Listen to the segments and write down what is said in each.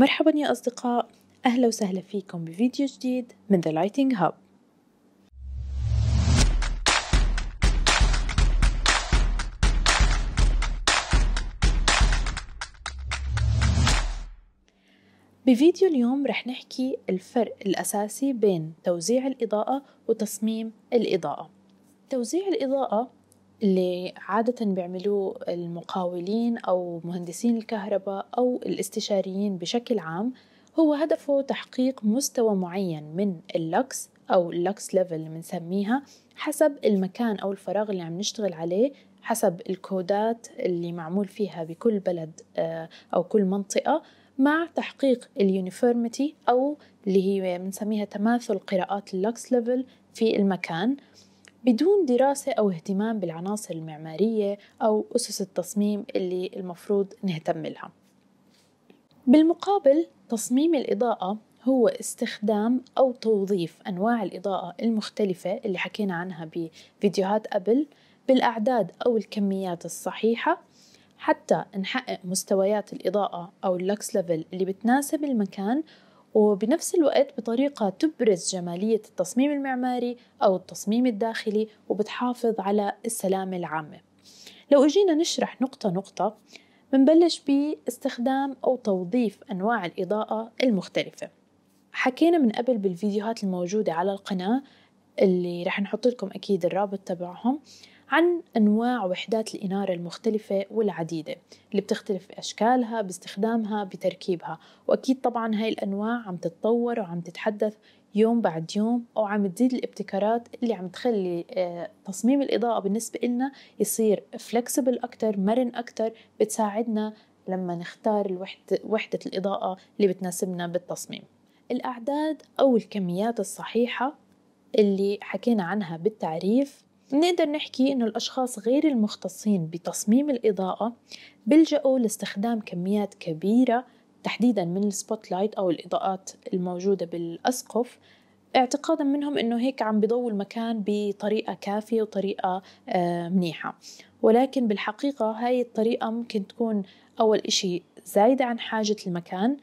مرحبا يا أصدقاء أهلا وسهلا فيكم بفيديو جديد من The Lighting Hub بفيديو اليوم رح نحكي الفرق الأساسي بين توزيع الإضاءة وتصميم الإضاءة توزيع الإضاءة اللي عادة بيعملوه المقاولين أو مهندسين الكهرباء أو الاستشاريين بشكل عام هو هدفه تحقيق مستوى معين من اللكس أو اللكس ليفل اللي بنسميها حسب المكان أو الفراغ اللي عم نشتغل عليه حسب الكودات اللي معمول فيها بكل بلد آه، أو كل منطقة مع تحقيق اليونيفورميتي أو اللي هي بنسميها تماثل قراءات اللكس ليفل في المكان بدون دراسة أو اهتمام بالعناصر المعمارية أو أسس التصميم اللي المفروض نهتم لها بالمقابل تصميم الإضاءة هو استخدام أو توظيف أنواع الإضاءة المختلفة اللي حكينا عنها بفيديوهات قبل بالأعداد أو الكميات الصحيحة حتى نحقق مستويات الإضاءة أو اللوكس ليفل اللي بتناسب المكان وبنفس الوقت بطريقة تبرز جمالية التصميم المعماري أو التصميم الداخلي وبتحافظ على السلامة العامة لو اجينا نشرح نقطة نقطة بنبلش باستخدام أو توظيف أنواع الإضاءة المختلفة حكينا من قبل بالفيديوهات الموجودة على القناة اللي رح نحط لكم أكيد الرابط تبعهم عن أنواع وحدات الإنارة المختلفة والعديدة اللي بتختلف بأشكالها باستخدامها بتركيبها وأكيد طبعا هاي الأنواع عم تتطور وعم تتحدث يوم بعد يوم أو عم تزيد الابتكارات اللي عم تخلي آه، تصميم الإضاءة بالنسبة لنا يصير فلكسبل أكتر مرن أكتر بتساعدنا لما نختار وحدة الإضاءة اللي بتناسبنا بالتصميم الأعداد أو الكميات الصحيحة اللي حكينا عنها بالتعريف نقدر نحكي إنه الأشخاص غير المختصين بتصميم الإضاءة بلجأوا لاستخدام كميات كبيرة تحديدا من السبوت لايت أو الإضاءات الموجودة بالأسقف اعتقادا منهم انه هيك عم بضووا المكان بطريقه كافيه وطريقه آه، منيحه ولكن بالحقيقه هاي الطريقه ممكن تكون اول إشي زايده عن حاجه المكان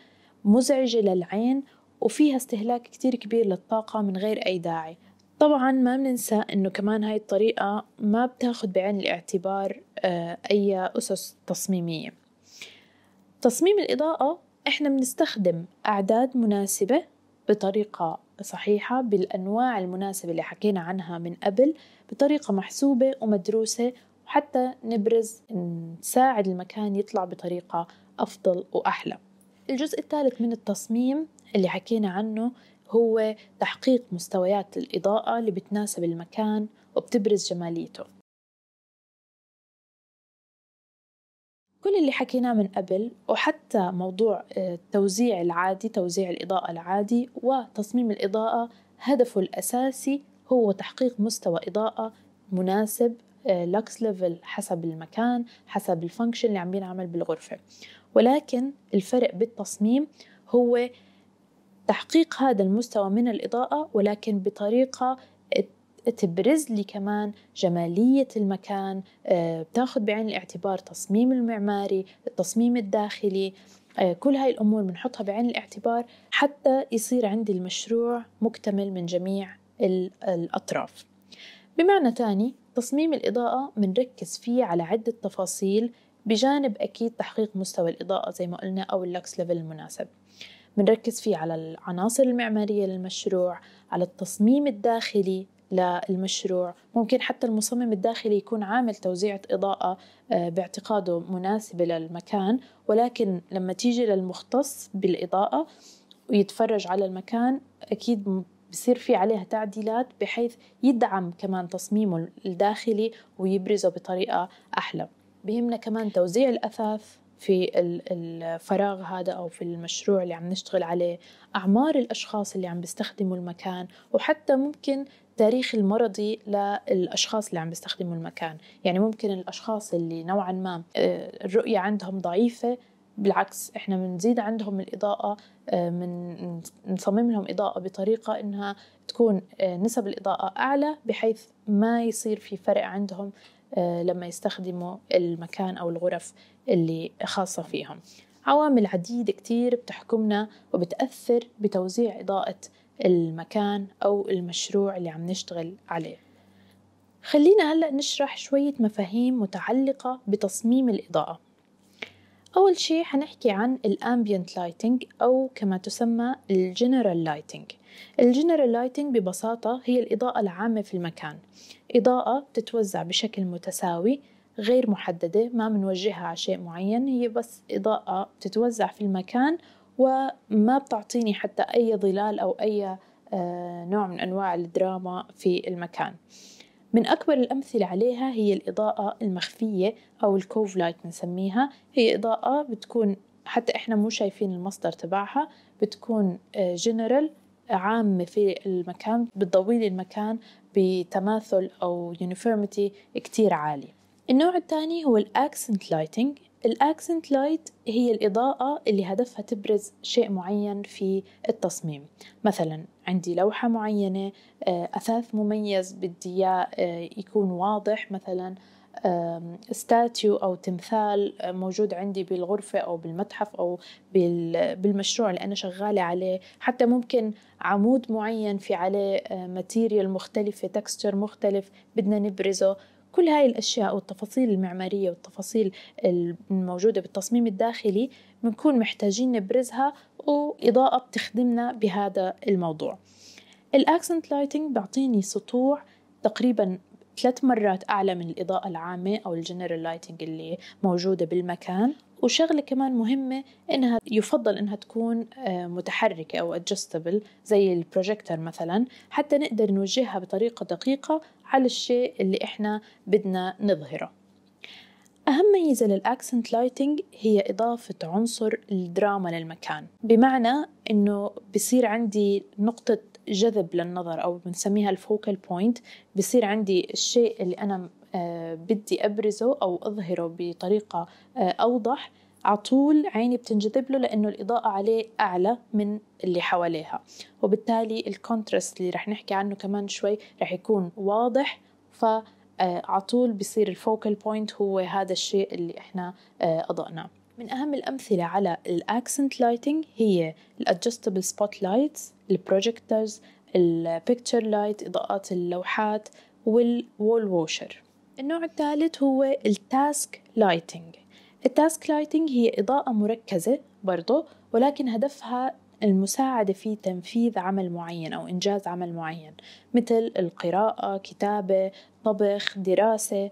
مزعجه للعين وفيها استهلاك كتير كبير للطاقه من غير اي داعي طبعا ما بننسى انه كمان هاي الطريقة ما بتاخد بعين الاعتبار آه، اي اسس تصميمية تصميم الاضاءة احنا بنستخدم اعداد مناسبة بطريقة صحيحة بالانواع المناسبة اللي حكينا عنها من قبل بطريقة محسوبة ومدروسة وحتى نبرز نساعد المكان يطلع بطريقة افضل واحلى الجزء الثالث من التصميم اللي حكينا عنه هو تحقيق مستويات الإضاءة اللي بتناسب المكان وبتبرز جماليته كل اللي حكيناه من قبل وحتى موضوع التوزيع آه، العادي توزيع الإضاءة العادي وتصميم الإضاءة هدفه الأساسي هو تحقيق مستوى إضاءة مناسب آه، لكس ليفل حسب المكان حسب الفانكشن اللي عم بينعمل بالغرفة ولكن الفرق بالتصميم هو تحقيق هذا المستوى من الإضاءة ولكن بطريقة تبرز لي كمان جمالية المكان آه، بتاخد بعين الاعتبار تصميم المعماري التصميم الداخلي آه، كل هاي الأمور بنحطها بعين الاعتبار حتى يصير عندي المشروع مكتمل من جميع الأطراف بمعنى تاني تصميم الإضاءة بنركز فيه على عدة تفاصيل بجانب أكيد تحقيق مستوى الإضاءة زي ما قلنا أو اللكس ليفل المناسب بنركز فيه على العناصر المعمارية للمشروع على التصميم الداخلي للمشروع ممكن حتى المصمم الداخلي يكون عامل توزيعة إضاءة آه، باعتقاده مناسبة للمكان ولكن لما تيجي للمختص بالإضاءة ويتفرج على المكان أكيد بصير في عليها تعديلات بحيث يدعم كمان تصميمه الداخلي ويبرزه بطريقة أحلى بهمنا كمان توزيع الأثاث في الفراغ هذا أو في المشروع اللي عم نشتغل عليه أعمار الأشخاص اللي عم بيستخدموا المكان وحتى ممكن التاريخ المرضي للاشخاص اللي عم بيستخدموا المكان، يعني ممكن الاشخاص اللي نوعا ما آه، الرؤيه عندهم ضعيفه بالعكس احنا بنزيد عندهم الاضاءه آه، من نصمم لهم اضاءه بطريقه انها تكون آه، نسب الاضاءه اعلى بحيث ما يصير في فرق عندهم آه، لما يستخدموا المكان أو الغرف اللي خاصة فيهم عوامل عديدة كتير بتحكمنا وبتأثر بتوزيع إضاءة المكان أو المشروع اللي عم نشتغل عليه خلينا هلأ نشرح شوية مفاهيم متعلقة بتصميم الإضاءة أول شيء حنحكي عن الأمبيانت لايتنج أو كما تسمى الجنرال لايتنج الجنرال لايتنج ببساطة هي الإضاءة العامة في المكان إضاءة تتوزع بشكل متساوي غير محددة ما بنوجهها على شيء معين هي بس إضاءة بتتوزع في المكان وما بتعطيني حتى أي ظلال أو أي آه، نوع من أنواع الدراما في المكان من أكبر الأمثلة عليها هي الإضاءة المخفية أو الكوف لايت بنسميها هي إضاءة بتكون حتى إحنا مو شايفين المصدر تبعها بتكون جنرال آه، عامة في المكان بتضوي لي المكان بتماثل أو يونيفورميتي كتير عالي النوع الثاني هو الأكسنت لايتنج الأكسنت لايت هي الإضاءة اللي هدفها تبرز شيء معين في التصميم مثلا عندي لوحة معينة آه، أثاث مميز بدي إياه آه، يكون واضح مثلا ستاتيو أو تمثال موجود عندي بالغرفة أو بالمتحف أو بالمشروع اللي أنا شغالة عليه حتى ممكن عمود معين في عليه آه، ماتيريال مختلفة تكستشر مختلف بدنا نبرزه كل هاي الأشياء والتفاصيل المعمارية والتفاصيل الموجودة بالتصميم الداخلي بنكون محتاجين نبرزها وإضاءة بتخدمنا بهذا الموضوع الأكسنت لايتنج بيعطيني سطوع تقريبا ثلاث مرات أعلى من الإضاءة العامة أو الجنرال لايتنج اللي موجودة بالمكان وشغله كمان مهمه انها يفضل انها تكون آه، متحركه او ادجستبل زي البروجيكتر مثلا حتى نقدر نوجهها بطريقه دقيقه على الشيء اللي احنا بدنا نظهره أهم ميزة للأكسنت لايتنج هي إضافة عنصر الدراما للمكان بمعنى أنه بصير عندي نقطة جذب للنظر أو بنسميها الفوكال بوينت بصير عندي الشيء اللي أنا آه، بدي أبرزه أو أظهره بطريقة آه، أوضح على طول عيني بتنجذب له لأنه الإضاءة عليه أعلى من اللي حواليها وبالتالي الكونتراست اللي رح نحكي عنه كمان شوي رح يكون واضح ف آه، على طول بصير الفوكال بوينت هو هذا الشيء اللي احنا اضأناه من أهم الأمثلة على الأكسنت لايتنج هي الأدجستبل سبوت Projectors الـ البيكتشر لايت إضاءات اللوحات والوول ووشر النوع الثالث هو الـ Lighting لايتنج Task لايتنج هي إضاءة مركزة برضو ولكن هدفها المساعدة في تنفيذ عمل معين أو إنجاز عمل معين مثل القراءة، كتابة، طبخ، دراسة،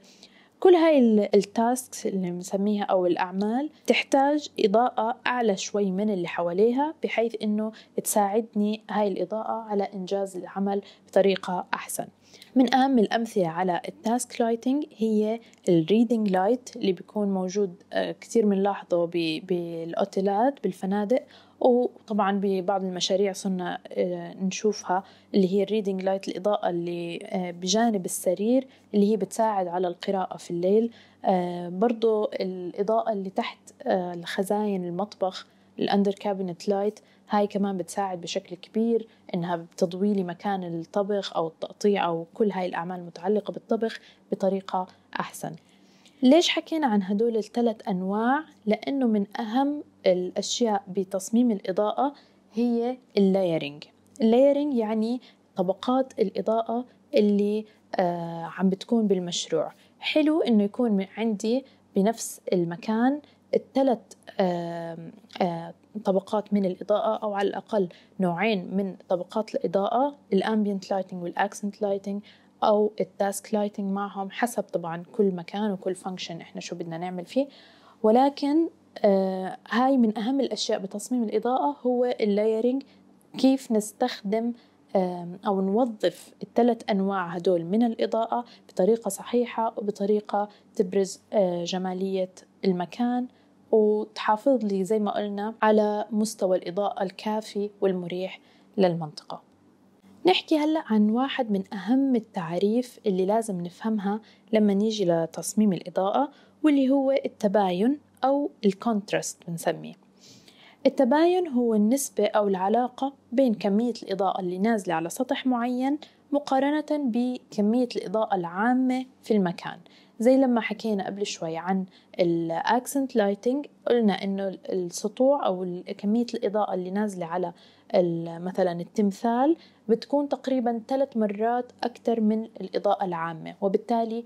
كل هاي التاسكس اللي بنسميها أو الأعمال تحتاج إضاءة أعلى شوي من اللي حواليها بحيث إنه تساعدني هاي الإضاءة على إنجاز العمل بطريقة أحسن من أهم الأمثلة على التاسك لايتنج هي الريدنج لايت اللي بيكون موجود آه، كتير بنلاحظه بالاوتيلات بالفنادق وطبعا ببعض المشاريع صرنا آه، نشوفها اللي هي الريدنج لايت الإضاءة اللي آه، بجانب السرير اللي هي بتساعد على القراءة في الليل آه، برضو الإضاءة اللي تحت الخزاين المطبخ الأندر كابينت لايت هاي كمان بتساعد بشكل كبير إنها بتضوي لي مكان الطبخ أو التقطيع أو كل هاي الأعمال المتعلقة بالطبخ بطريقة أحسن ليش حكينا عن هدول الثلاث أنواع؟ لأنه من أهم الأشياء بتصميم الإضاءة هي اللايرنج اللايرنج يعني طبقات الإضاءة اللي آه عم بتكون بالمشروع حلو إنه يكون عندي بنفس المكان الثلاث آه آه طبقات من الإضاءة أو على الأقل نوعين من طبقات الإضاءة الأمبيانت لايتنج والأكسنت لايتنج او التاسك لايتنج معهم حسب طبعا كل مكان وكل فانكشن احنا شو بدنا نعمل فيه ولكن آه هاي من اهم الاشياء بتصميم الاضاءه هو اللايرنج كيف نستخدم أو نوظف الثلاث أنواع هدول من الإضاءة بطريقة صحيحة وبطريقة تبرز آه، جمالية المكان وتحافظ لي زي ما قلنا على مستوى الإضاءة الكافي والمريح للمنطقة نحكي هلأ عن واحد من أهم التعريف اللي لازم نفهمها لما نيجي لتصميم الإضاءة واللي هو التباين أو الكونتراست بنسميه التباين هو النسبة أو العلاقة بين كمية الإضاءة اللي نازلة على سطح معين مقارنة بكمية الإضاءة العامة في المكان زي لما حكينا قبل شوي عن الاكسنت لايتنج قلنا انه السطوع او كميه الاضاءه اللي نازله على مثلا التمثال بتكون تقريبا ثلاث مرات أكثر من الإضاءة العامة وبالتالي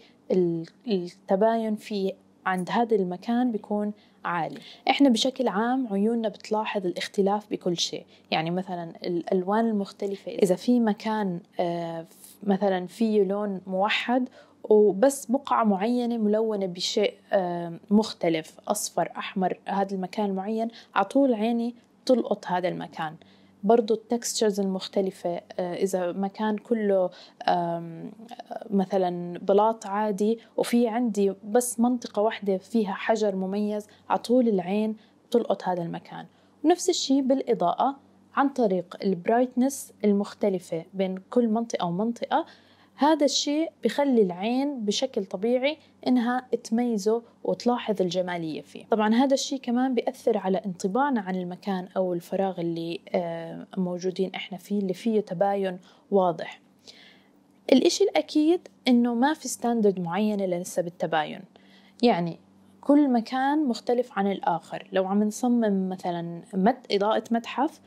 التباين في عند هذا المكان بيكون عالي احنا بشكل عام عيوننا بتلاحظ الاختلاف بكل شيء يعني مثلا الالوان المختلفه اذا في مكان آه، مثلا فيه لون موحد وبس بقعة معينة ملونة بشيء آه، مختلف أصفر أحمر هذا المكان المعين على طول عيني تلقط هذا المكان برضو التكستشرز المختلفة آه، إذا مكان كله مثلا بلاط عادي وفي عندي بس منطقة واحدة فيها حجر مميز على طول العين بتلقط هذا المكان ونفس الشيء بالإضاءة عن طريق البرايتنس المختلفة بين كل منطقة ومنطقة هذا الشيء بخلي العين بشكل طبيعي انها تميزه وتلاحظ الجماليه فيه طبعا هذا الشيء كمان بياثر على انطباعنا عن المكان او الفراغ اللي آه، موجودين احنا فيه اللي فيه تباين واضح الإشي الأكيد إنه ما في ستاندرد معينة لنسب التباين يعني كل مكان مختلف عن الآخر لو عم نصمم مثلا مت إضاءة متحف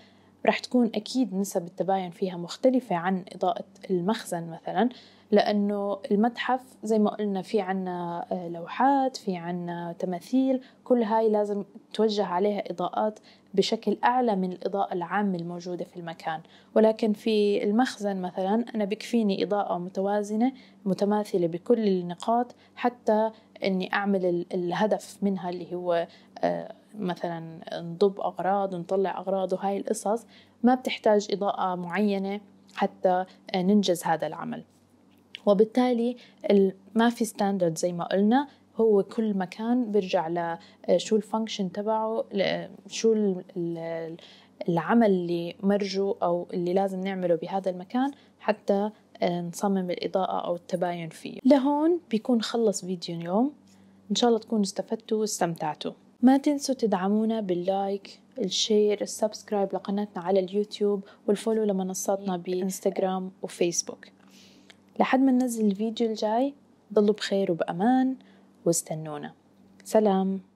رح تكون أكيد نسب التباين فيها مختلفة عن إضاءة المخزن مثلا لأنه المتحف زي ما قلنا في عنا آه، لوحات في عنا تماثيل كل هاي لازم توجه عليها إضاءات بشكل أعلى من الإضاءة العامة الموجودة في المكان ولكن في المخزن مثلا أنا بكفيني إضاءة متوازنة متماثلة بكل النقاط حتى اني اعمل الهدف منها اللي هو آه، مثلا نضب اغراض ونطلع اغراض وهاي القصص ما بتحتاج اضاءه معينه حتى ننجز هذا العمل وبالتالي ما في ستاندرد زي ما قلنا هو كل مكان بيرجع لشو آه، الفانكشن تبعه شو العمل اللي مرجو او اللي لازم نعمله بهذا المكان حتى نصمم الإضاءة أو التباين فيه لهون بيكون خلص فيديو اليوم إن شاء الله تكونوا استفدتوا واستمتعتوا ما تنسوا تدعمونا باللايك الشير السبسكرايب لقناتنا على اليوتيوب والفولو لمنصاتنا بإنستغرام وفيسبوك لحد ما ننزل الفيديو الجاي ضلوا بخير وبأمان واستنونا سلام